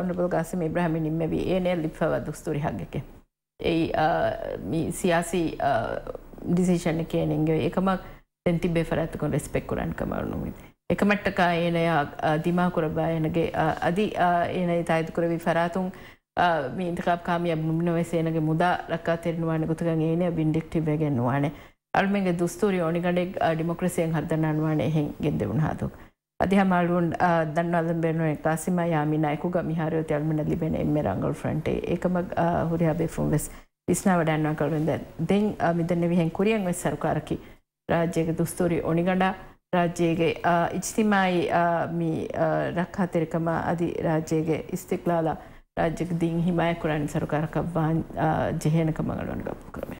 ඔන්නබල් ගාසම ඉබ්‍රහමි නිම්මවී ඒනය ලිප්ව දුස්තුරි හගක. ඒ සියාසි ඩිසිෂණ කියනෙන්ගේ එකමක් තැන්තිබේ ෆරඇතකොන් respect කරන් කමරුණුමින්. එකමට්ටකා ඒනය දිමාකුරබා එනගේ අධි ඒන ඉතායිතුකරවී ෆරාතුන් මීන්තකක් කාමිය මුණවසේනගේ මුදා රක්කා තෙරනවාන ගොතුකන් ඒනය බින්ඩෙක්ටිවේ ගෙන්වානේ අල්මගේ දුස්තුරි ඕනිගඩෙක් ඩිමොක්‍රසියෙන් හදන්නවාන එහෙන් ගෙදවුණ හාතුක්. අධ්‍යමාලුන් දන්නවලබෙනුව කාසිම යාමිනායකුග මිහාරය තැල්මන ලිබෙන එම රංගල් ෆ්‍රන්ටේ එකම හුරයාබේෆුම් වෙස් ඉස්නාව ඩැන්ව කළුන්ද දෙන් මිදන්න විහෙන් කුරියන් වෙස් සරුකාරකි රාජ්‍යයක දුස්තූරි ඔනිගඩා රාජ්‍යයගේ ඉච්තිමයි රක්හාතෙරකම අධි රාජ්‍යයගේ ඉස්තික්ලාලා රාජ්‍යක දිින් හිමය කුරන් සරුකාරකක් වාන් ජෙහනකමඟලොන්ගපු කරමේ